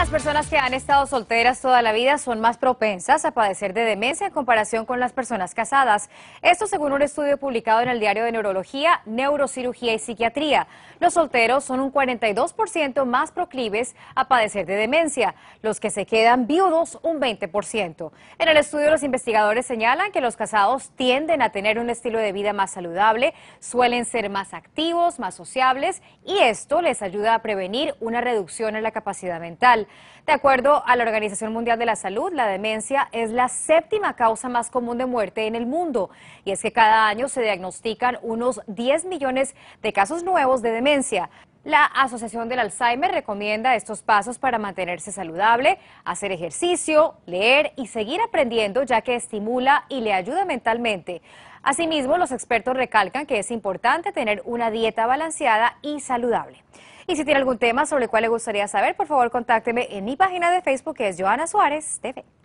Las personas que han estado solteras toda la vida son más propensas a padecer de demencia en comparación con las personas casadas. Esto según un estudio publicado en el Diario de Neurología, Neurocirugía y Psiquiatría. Los solteros son un 42% más proclives a padecer de demencia, los que se quedan viudos un 20%. En el estudio los investigadores señalan que los casados tienden a tener un estilo de vida más saludable, suelen ser más activos, más sociables y esto les ayuda a prevenir una reducción en la capacidad mental. De acuerdo a la Organización Mundial de la Salud, la demencia es la séptima causa más común de muerte en el mundo. Y es que cada año se diagnostican unos 10 millones de casos nuevos de demencia. La Asociación del Alzheimer recomienda estos pasos para mantenerse saludable, hacer ejercicio, leer y seguir aprendiendo ya que estimula y le ayuda mentalmente. Asimismo, los expertos recalcan que es importante tener una dieta balanceada y saludable. Y si tiene algún tema sobre el cual le gustaría saber, por favor contácteme en mi página de Facebook que es Joana Suárez TV.